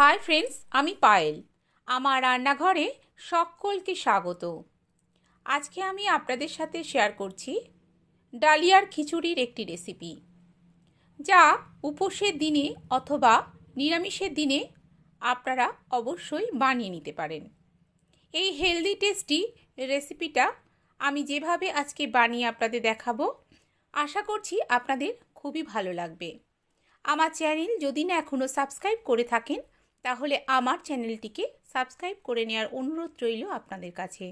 hi friends আমি পায়েল আমার রান্নাঘরে সকলকে স্বাগত আজকে আমি আপনাদের সাথে শেয়ার করছি ডালিয়ার খিচুড়ির একটি রেসিপি যা উপোসের দিনে অথবা নিরামিষের দিনে আপনারা অবশ্যই বানিয়ে নিতে পারেন এই হেলদি টেস্টি রেসিপিটা আমি যেভাবে আজকে বানিয়ে আপনাদের দেখাবো আশা করছি আপনাদের খুবই ভালো লাগবে আমার চ্যানেল যদি না এখনও সাবস্ক্রাইব করে থাকেন তাহলে আমার চ্যানেলটিকে সাবস্ক্রাইব করে নেওয়ার অনুরোধ রইল আপনাদের কাছে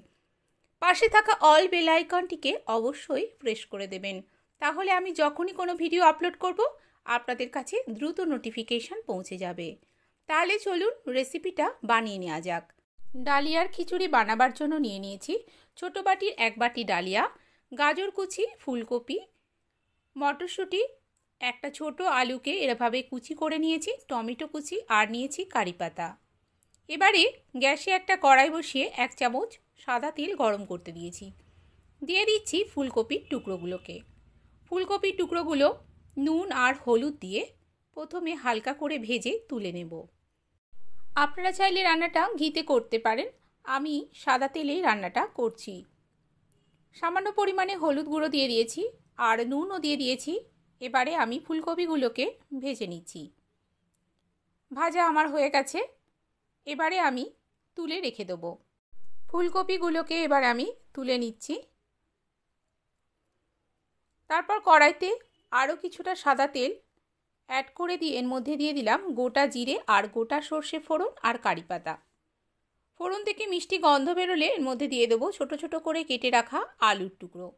পাশে থাকা অল বেল আইকনটিকে অবশ্যই প্রেস করে দেবেন তাহলে আমি যখনই কোনো ভিডিও আপলোড করব আপনাদের কাছে দ্রুত নোটিফিকেশান পৌঁছে যাবে তাহলে চলুন রেসিপিটা বানিয়ে নেওয়া যাক ডালিয়ার খিচুড়ি বানাবার জন্য নিয়ে নিয়েছি ছোটো বাটির এক বাটি ডালিয়া গাজর কুচি ফুলকপি মটরশুঁটি একটা ছোট আলুকে এভাবে কুচি করে নিয়েছি টমেটো কুচি আর নিয়েছি কারি পাতা এবারে গ্যাসে একটা কড়াই বসিয়ে এক চামচ সাদা তেল গরম করতে দিয়েছি দিয়ে দিচ্ছি ফুলকপির টুকরোগুলোকে ফুলকপির টুকরোগুলো নুন আর হলুদ দিয়ে প্রথমে হালকা করে ভেজে তুলে নেব আপনারা চাইলে রান্নাটা ঘিতে করতে পারেন আমি সাদা তেলেই রান্নাটা করছি সামান্য পরিমাণে হলুদ গুঁড়ো দিয়ে দিয়েছি আর নুনও দিয়ে দিয়েছি এবারে আমি ফুলকপিগুলোকে ভেজে নিচ্ছি ভাজা আমার হয়ে গেছে এবারে আমি তুলে রেখে দেবো ফুলকপিগুলোকে এবার আমি তুলে নিচ্ছি তারপর কড়াইতে আরও কিছুটা সাদা তেল অ্যাড করে দিয়ে এর মধ্যে দিয়ে দিলাম গোটা জিরে আর গোটা সর্ষে ফোড়ন আর কারি পাতা ফোড়ন থেকে মিষ্টি গন্ধ বেরোলে এর মধ্যে দিয়ে দেবো ছোট ছোট করে কেটে রাখা আলুর টুকরো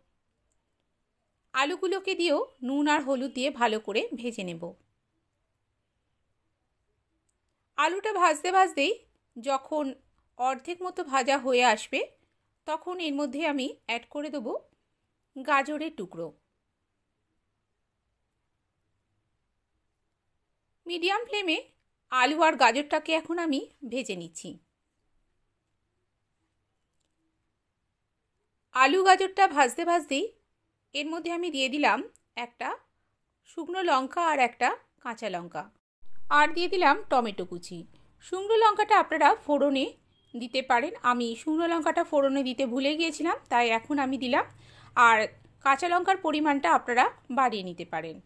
আলুগুলোকে দিয়েও নুন আর হলুদ দিয়ে ভালো করে ভেজে নেব আলুটা ভাজতে ভাজতেই যখন অর্ধেক মতো ভাজা হয়ে আসবে তখন এর মধ্যে আমি অ্যাড করে দেব গাজরের টুকরো মিডিয়াম ফ্লেমে আলু আর গাজরটাকে এখন আমি ভেজে নিচ্ছি আলু গাজরটা ভাজতে ভাজতেই এর মধ্যে আমি দিয়ে দিলাম একটা শুকনো লঙ্কা আর একটা কাঁচা লঙ্কা আর দিয়ে দিলাম টমেটো কুচি শুকনো লঙ্কাটা আপনারা ফোড়নে দিতে পারেন আমি শুকনো লঙ্কাটা ফোড়নে দিতে ভুলে গিয়েছিলাম তাই এখন আমি দিলাম আর কাঁচা লঙ্কার পরিমাণটা আপনারা বাড়িয়ে নিতে পারেন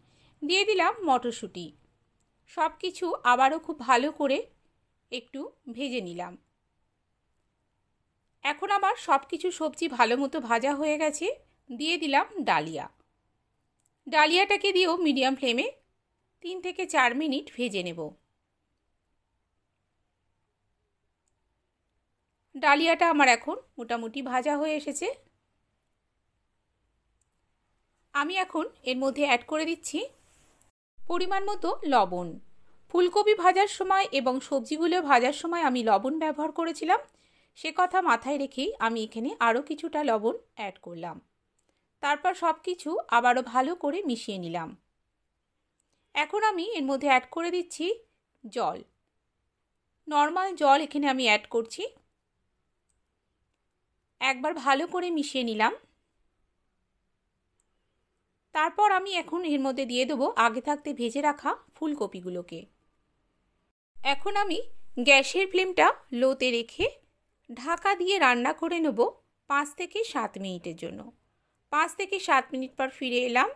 দিয়ে দিলাম মটরশুঁটি সব কিছু আবারও খুব ভালো করে একটু ভেজে নিলাম এখন আমার সব কিছু সবজি ভালো মতো ভাজা হয়ে গেছে দিয়ে দিলাম ডালিয়া ডালিয়াটাকে দিয়েও মিডিয়াম ফ্লেমে তিন থেকে চার মিনিট ভেজে নেব ডালিয়াটা আমার এখন মোটামুটি ভাজা হয়ে এসেছে আমি এখন এর মধ্যে অ্যাড করে দিচ্ছি পরিমাণ মতো লবণ ফুলকপি ভাজার সময় এবং সবজিগুলো ভাজার সময় আমি লবণ ব্যবহার করেছিলাম সে কথা মাথায় রেখেই আমি এখানে আরও কিছুটা লবণ অ্যাড করলাম তারপর সব কিছু আবারও ভালো করে মিশিয়ে নিলাম এখন আমি এর মধ্যে অ্যাড করে দিচ্ছি জল নর্মাল জল এখানে আমি অ্যাড করছি একবার ভালো করে মিশিয়ে নিলাম তারপর আমি এখন এর মধ্যে দিয়ে দেবো আগে থাকতে ভেজে রাখা ফুলকপিগুলোকে এখন আমি গ্যাসের ফ্লেমটা লোতে রেখে ঢাকা দিয়ে রান্না করে নেব পাঁচ থেকে সাত মিনিটের জন্য পাঁচ থেকে সাত মিনিট পর ফিরে এলাম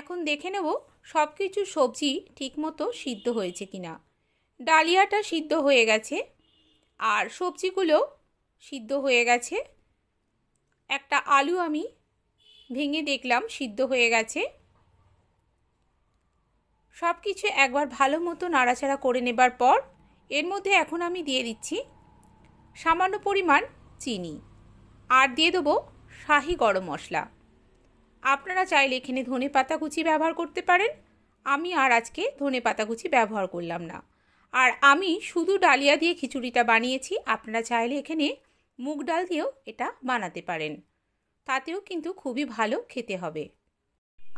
এখন দেখে নেব সব কিছু সবজি ঠিকমতো সিদ্ধ হয়েছে কিনা ডালিয়াটা সিদ্ধ হয়ে গেছে আর সবজিগুলো সিদ্ধ হয়ে গেছে একটা আলু আমি ভেঙে দেখলাম সিদ্ধ হয়ে গেছে সব কিছু একবার ভালো মতো নাড়াচাড়া করে নেবার পর এর মধ্যে এখন আমি দিয়ে দিচ্ছি সামান্য পরিমাণ চিনি আর দিয়ে দেবো শাহি গরম মশলা আপনারা চাইলে এখানে ধনে পাতা কুচি ব্যবহার করতে পারেন আমি আর আজকে ধনে পাতা কুচি ব্যবহার করলাম না আর আমি শুধু ডালিয়া দিয়ে খিচুড়িটা বানিয়েছি আপনারা চাইলে এখানে মুগ ডাল দিয়েও এটা বানাতে পারেন তাতেও কিন্তু খুবই ভালো খেতে হবে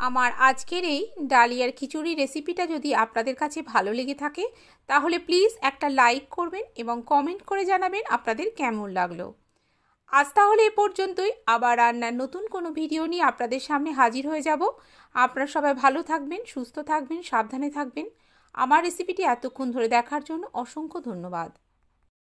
আমার আজকের এই ডালিয়ার খিচুড়ি রেসিপিটা যদি আপনাদের কাছে ভালো লেগে থাকে তাহলে প্লিজ একটা লাইক করবেন এবং কমেন্ট করে জানাবেন আপনাদের কেমন লাগলো আজ তাহলে এ পর্যন্তই আবার রান্নার নতুন কোনো ভিডিও নিয়ে আপনাদের সামনে হাজির হয়ে যাব আপনারা সবাই ভালো থাকবেন সুস্থ থাকবেন সাবধানে থাকবেন আমার রেসিপিটি এতক্ষণ ধরে দেখার জন্য অসংখ্য ধন্যবাদ